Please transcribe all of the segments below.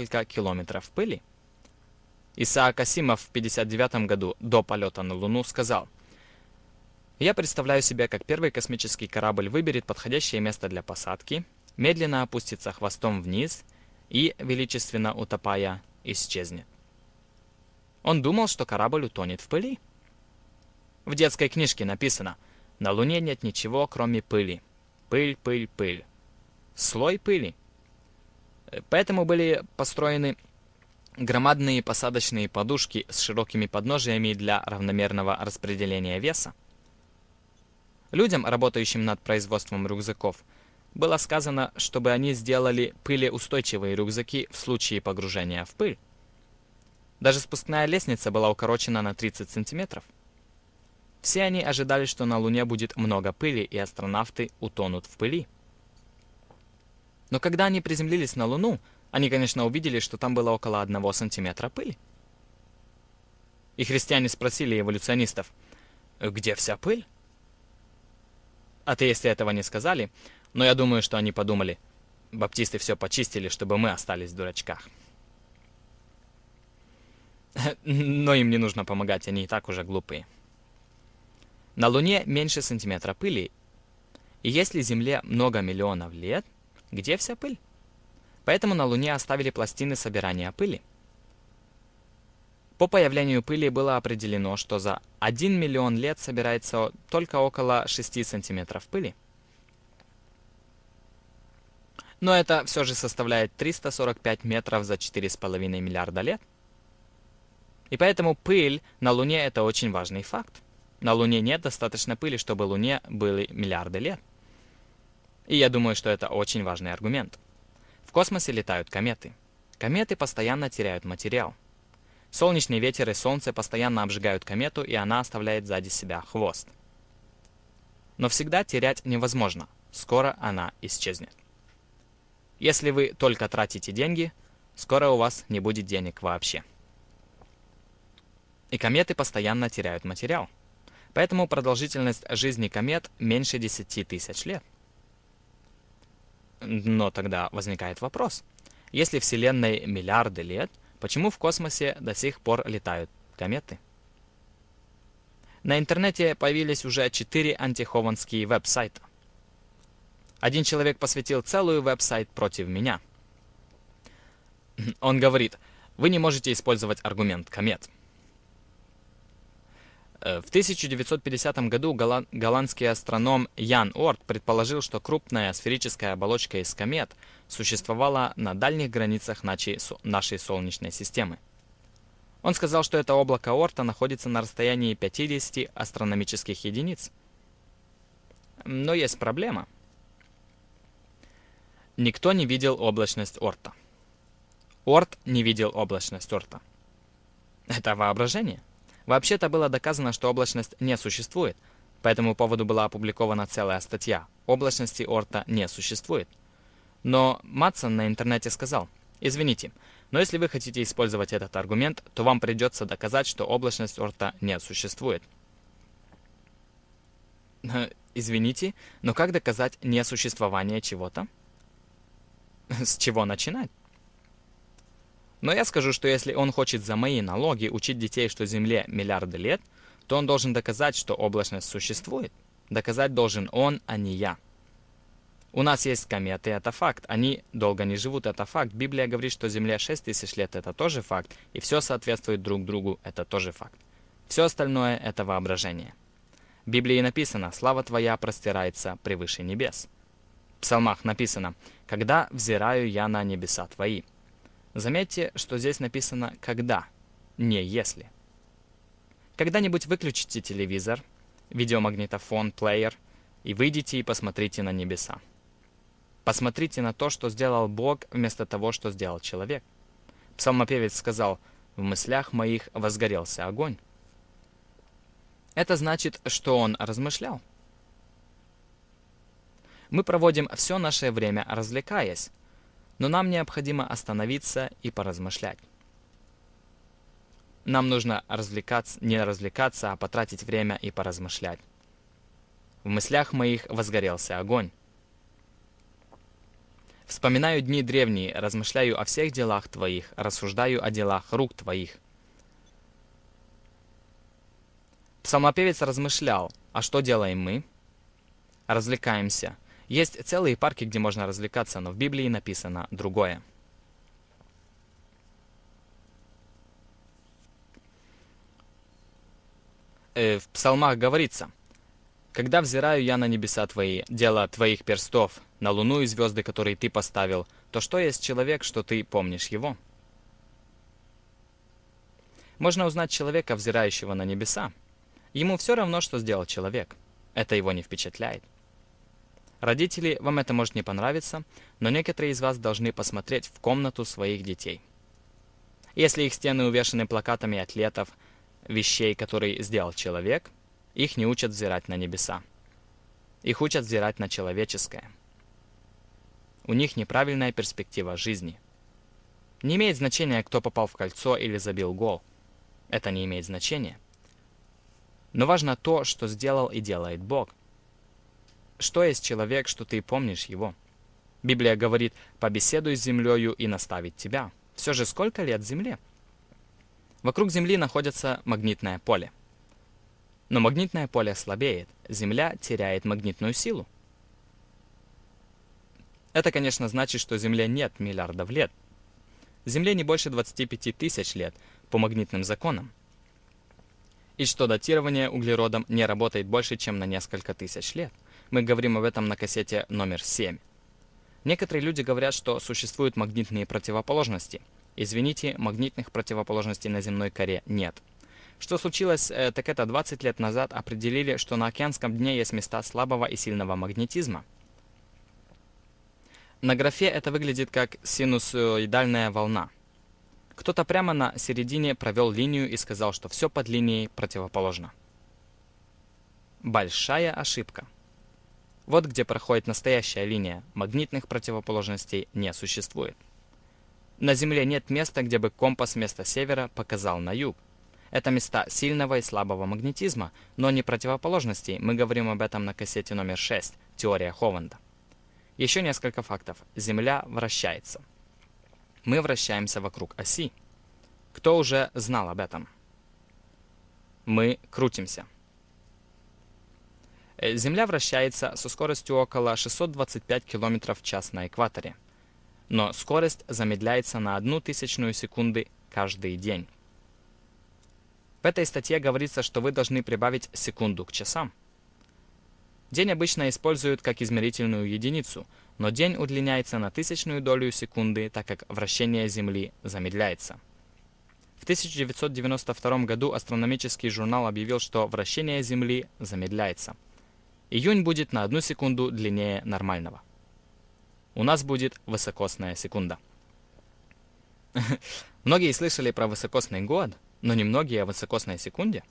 несколько километров пыли. Исаак Асимов в 59 году до полета на Луну сказал, «Я представляю себя, как первый космический корабль выберет подходящее место для посадки, медленно опустится хвостом вниз и, величественно утопая, исчезнет. Он думал, что корабль утонет в пыли. В детской книжке написано «На Луне нет ничего, кроме пыли. Пыль, пыль, пыль. Слой пыли. Поэтому были построены громадные посадочные подушки с широкими подножиями для равномерного распределения веса. Людям, работающим над производством рюкзаков, было сказано, чтобы они сделали пылеустойчивые рюкзаки в случае погружения в пыль. Даже спускная лестница была укорочена на 30 сантиметров. Все они ожидали, что на Луне будет много пыли, и астронавты утонут в пыли. Но когда они приземлились на Луну, они, конечно, увидели, что там было около одного сантиметра пыли. И христиане спросили эволюционистов, где вся пыль? Атеисты этого не сказали, но я думаю, что они подумали, баптисты все почистили, чтобы мы остались в дурачках. Но им не нужно помогать, они и так уже глупые. На Луне меньше сантиметра пыли, и если Земле много миллионов лет – где вся пыль? Поэтому на Луне оставили пластины собирания пыли. По появлению пыли было определено, что за 1 миллион лет собирается только около 6 сантиметров пыли. Но это все же составляет 345 метров за 4,5 миллиарда лет. И поэтому пыль на Луне это очень важный факт. На Луне нет достаточно пыли, чтобы Луне были миллиарды лет. И я думаю, что это очень важный аргумент. В космосе летают кометы. Кометы постоянно теряют материал. Солнечный ветер и солнце постоянно обжигают комету, и она оставляет сзади себя хвост. Но всегда терять невозможно. Скоро она исчезнет. Если вы только тратите деньги, скоро у вас не будет денег вообще. И кометы постоянно теряют материал. Поэтому продолжительность жизни комет меньше 10 тысяч лет – но тогда возникает вопрос. Если Вселенной миллиарды лет, почему в космосе до сих пор летают кометы? На интернете появились уже четыре антихованские веб-сайта. Один человек посвятил целую веб-сайт против меня. Он говорит, вы не можете использовать аргумент комет. Э, в 1950 году голландский астроном Ян Орт предположил, что крупная сферическая оболочка из комет существовала на дальних границах нашей Солнечной системы. Он сказал, что это облако Орта находится на расстоянии 50 астрономических единиц. Но есть проблема. Никто не видел облачность Орта. Орт не видел облачность Орта. Это воображение. Вообще-то было доказано, что облачность не существует. По этому поводу была опубликована целая статья «Облачности Орта не существует». Но Матсон на интернете сказал, «Извините, но если вы хотите использовать этот аргумент, то вам придется доказать, что облачность Орта не существует». Э, Извините, но как доказать несуществование чего-то? С чего начинать? Но я скажу, что если он хочет за мои налоги учить детей, что Земле миллиарды лет, то он должен доказать, что облачность существует. Доказать должен он, а не я. У нас есть кометы, это факт. Они долго не живут, это факт. Библия говорит, что Земля 6000 лет, это тоже факт. И все соответствует друг другу, это тоже факт. Все остальное – это воображение. В Библии написано «Слава Твоя простирается превыше небес». В псалмах написано «Когда взираю я на небеса Твои». Заметьте, что здесь написано «когда», не «если». Когда-нибудь выключите телевизор, видеомагнитофон, плеер и выйдите и посмотрите на небеса. Посмотрите на то, что сделал Бог вместо того, что сделал человек. Псалмопевец сказал «В мыслях моих возгорелся огонь». Это значит, что он размышлял. Мы проводим все наше время развлекаясь, но нам необходимо остановиться и поразмышлять. Нам нужно развлекаться, не развлекаться, а потратить время и поразмышлять. В мыслях моих возгорелся огонь. Вспоминаю дни древние, размышляю о всех делах твоих, рассуждаю о делах рук твоих. Псалмопевец размышлял, а что делаем мы? Развлекаемся. Есть целые парки, где можно развлекаться, но в Библии написано другое. Э, в псалмах говорится, «Когда взираю я на небеса твои, дело твоих перстов, на луну и звезды, которые ты поставил, то что есть человек, что ты помнишь его?» Можно узнать человека, взирающего на небеса. Ему все равно, что сделал человек. Это его не впечатляет. Родители, вам это может не понравиться, но некоторые из вас должны посмотреть в комнату своих детей. Если их стены увешаны плакатами атлетов, вещей, которые сделал человек, их не учат взирать на небеса. Их учат взирать на человеческое. У них неправильная перспектива жизни. Не имеет значения, кто попал в кольцо или забил гол. Это не имеет значения. Но важно то, что сделал и делает Бог – что есть человек, что ты помнишь его? Библия говорит, побеседуй с землею и наставить тебя. Все же сколько лет земле? Вокруг земли находится магнитное поле. Но магнитное поле слабеет, земля теряет магнитную силу. Это, конечно, значит, что Земле нет миллиардов лет. Земле не больше 25 тысяч лет по магнитным законам. И что датирование углеродом не работает больше, чем на несколько тысяч лет – мы говорим об этом на кассете номер 7. Некоторые люди говорят, что существуют магнитные противоположности. Извините, магнитных противоположностей на земной коре нет. Что случилось, э, так это 20 лет назад определили, что на океанском дне есть места слабого и сильного магнетизма. На графе это выглядит как синусоидальная волна. Кто-то прямо на середине провел линию и сказал, что все под линией противоположно. Большая ошибка. Вот где проходит настоящая линия, магнитных противоположностей не существует. На Земле нет места, где бы компас вместо севера показал на юг. Это места сильного и слабого магнетизма, но не противоположностей, мы говорим об этом на кассете номер 6 «Теория Хованда». Еще несколько фактов. Земля вращается. Мы вращаемся вокруг оси. Кто уже знал об этом? Мы крутимся. Э, Земля вращается со скоростью около 625 км в час на экваторе. Но скорость замедляется на одну тысячную секунды каждый день. В этой статье говорится, что вы должны прибавить секунду к часам. День обычно используют как измерительную единицу, но день удлиняется на тысячную долю секунды, так как вращение Земли замедляется. В 1992 году астрономический журнал объявил, что вращение Земли замедляется – Июнь будет на одну секунду длиннее нормального. У нас будет высокосная секунда. Многие слышали про высокосный год, но немногие о высокосной секунде.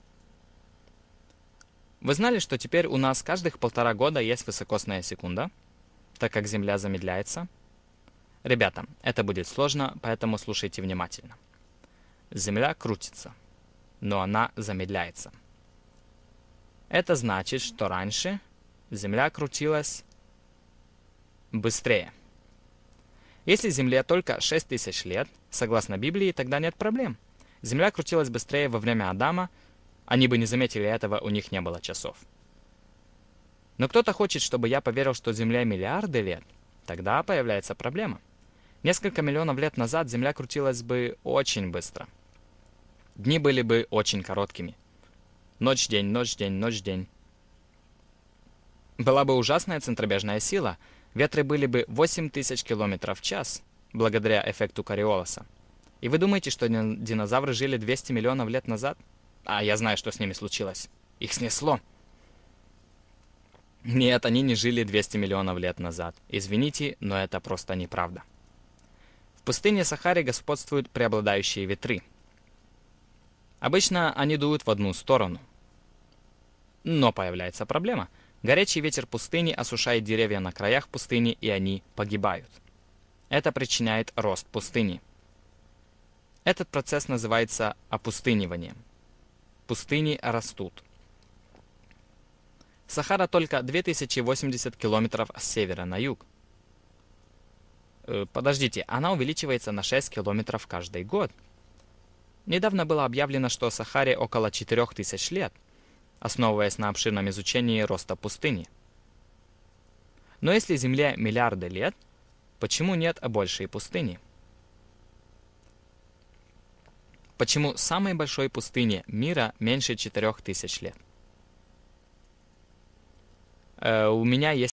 Вы знали, что теперь у нас каждых полтора года есть высокосная секунда, так как Земля замедляется? Ребята, это будет сложно, поэтому слушайте внимательно. Земля крутится, но она замедляется. Это значит, что раньше Земля крутилась быстрее. Если Земле только 6 тысяч лет, согласно Библии, тогда нет проблем. Земля крутилась быстрее во время Адама, они бы не заметили этого, у них не было часов. Но кто-то хочет, чтобы я поверил, что Земля миллиарды лет. Тогда появляется проблема. Несколько миллионов лет назад Земля крутилась бы очень быстро. Дни были бы очень короткими. Ночь-день, ночь-день, ночь-день. Была бы ужасная центробежная сила, ветры были бы 8000 км в час, благодаря эффекту Кориолоса. И вы думаете, что динозавры жили 200 миллионов лет назад? А я знаю, что с ними случилось. Их снесло. Нет, они не жили 200 миллионов лет назад. Извините, но это просто неправда. В пустыне Сахаре господствуют преобладающие ветры. Обычно они дуют в одну сторону. Но появляется проблема – Горячий ветер пустыни осушает деревья на краях пустыни, и они погибают. Это причиняет рост пустыни. Этот процесс называется опустыниванием. Пустыни растут. Сахара только 2080 километров с севера на юг. Э, подождите, она увеличивается на 6 километров каждый год. Недавно было объявлено, что Сахаре около 4000 лет – основываясь на обширном изучении роста пустыни. Но если Земле миллиарды лет, почему нет большей пустыни? Почему самой большой пустыне мира меньше 4000 лет? Э, у меня есть